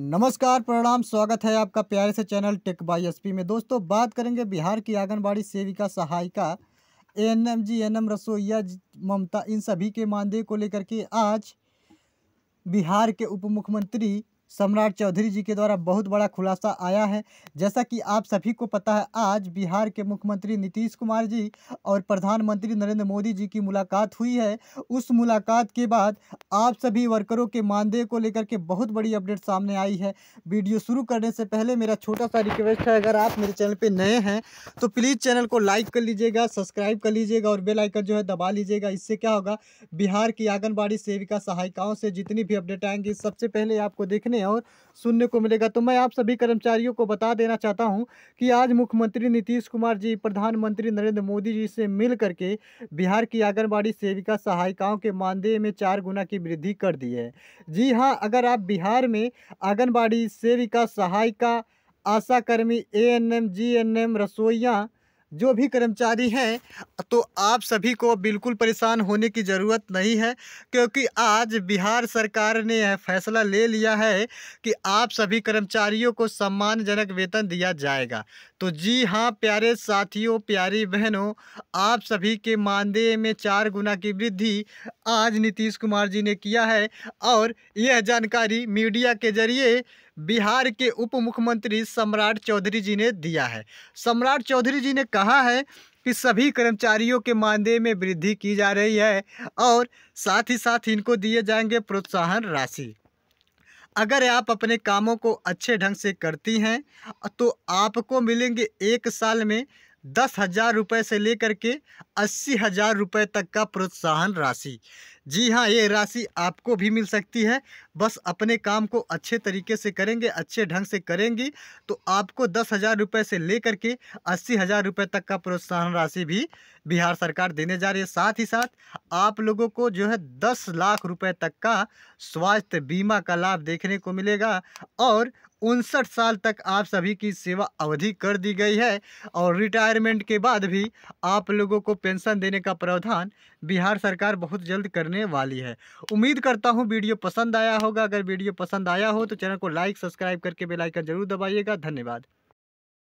नमस्कार प्रणाम स्वागत है आपका प्यारे से चैनल टेक बाई एसपी में दोस्तों बात करेंगे बिहार की आंगनबाड़ी सेविका सहायिका N M G N M रसोईया ममता इन सभी के मानदेय को लेकर के आज बिहार के उप मुख्यमंत्री सम्राट चौधरी जी के द्वारा बहुत बड़ा खुलासा आया है जैसा कि आप सभी को पता है आज बिहार के मुख्यमंत्री नीतीश कुमार जी और प्रधानमंत्री नरेंद्र मोदी जी की मुलाकात हुई है उस मुलाकात के बाद आप सभी वर्करों के मानदेय को लेकर के बहुत बड़ी अपडेट सामने आई है वीडियो शुरू करने से पहले मेरा छोटा सा रिक्वेस्ट है अगर आप मेरे चैनल पर नए हैं तो प्लीज़ चैनल को लाइक कर लीजिएगा सब्सक्राइब कर लीजिएगा और बेलाइकन जो है दबा लीजिएगा इससे क्या होगा बिहार की आंगनबाड़ी सेविका सहायिकाओं से जितनी भी अपडेट आएंगी सबसे पहले आपको देखने देखने और सुनने को मिलेगा तो मैं आप सभी कर्मचारियों को बता देना चाहता हूं कि आज मुख्यमंत्री नीतीश कुमार जी प्रधानमंत्री नरेंद्र मोदी जी से मिल करके बिहार की आंगनबाड़ी सेविका सहायिकाओं के मानदेय में चार गुना की वृद्धि कर दी है जी हाँ अगर आप बिहार में आंगनबाड़ी सेविका सहायिका आशाकर्मी A N M G N M रसोइया जो भी कर्मचारी हैं तो आप सभी को बिल्कुल परेशान होने की ज़रूरत नहीं है क्योंकि आज बिहार सरकार ने यह फैसला ले लिया है कि आप सभी कर्मचारियों को सम्मानजनक वेतन दिया जाएगा तो जी हाँ प्यारे साथियों प्यारी बहनों आप सभी के मानदेय में चार गुना की वृद्धि आज नीतीश कुमार जी ने किया है और यह जानकारी मीडिया के जरिए बिहार के उप मुख्यमंत्री सम्राट चौधरी जी ने दिया है सम्राट चौधरी जी ने कहा है कि सभी कर्मचारियों के मानदेय में वृद्धि की जा रही है और साथ ही साथ इनको दिए जाएंगे प्रोत्साहन राशि अगर आप अपने कामों को अच्छे ढंग से करती हैं तो आपको मिलेंगे एक साल में दस हज़ार रुपये से लेकर के अस्सी हज़ार रुपये तक का प्रोत्साहन राशि जी हाँ ये राशि आपको भी मिल सकती है बस अपने काम को अच्छे तरीके से करेंगे अच्छे ढंग से करेंगी तो आपको दस हज़ार रुपये से लेकर के अस्सी हज़ार रुपये तक का प्रोत्साहन राशि भी बिहार सरकार देने जा रही है साथ ही साथ आप लोगों को जो है दस लाख रुपये तक का स्वास्थ्य बीमा का लाभ देखने को मिलेगा और उनसठ साल तक आप सभी की सेवा अवधि कर दी गई है और रिटायरमेंट के बाद भी आप लोगों को पेंशन देने का प्रावधान बिहार सरकार बहुत जल्द करने वाली है उम्मीद करता हूं वीडियो पसंद आया होगा अगर वीडियो पसंद आया हो तो चैनल को लाइक सब्सक्राइब करके बेलाइकन जरूर दबाइएगा धन्यवाद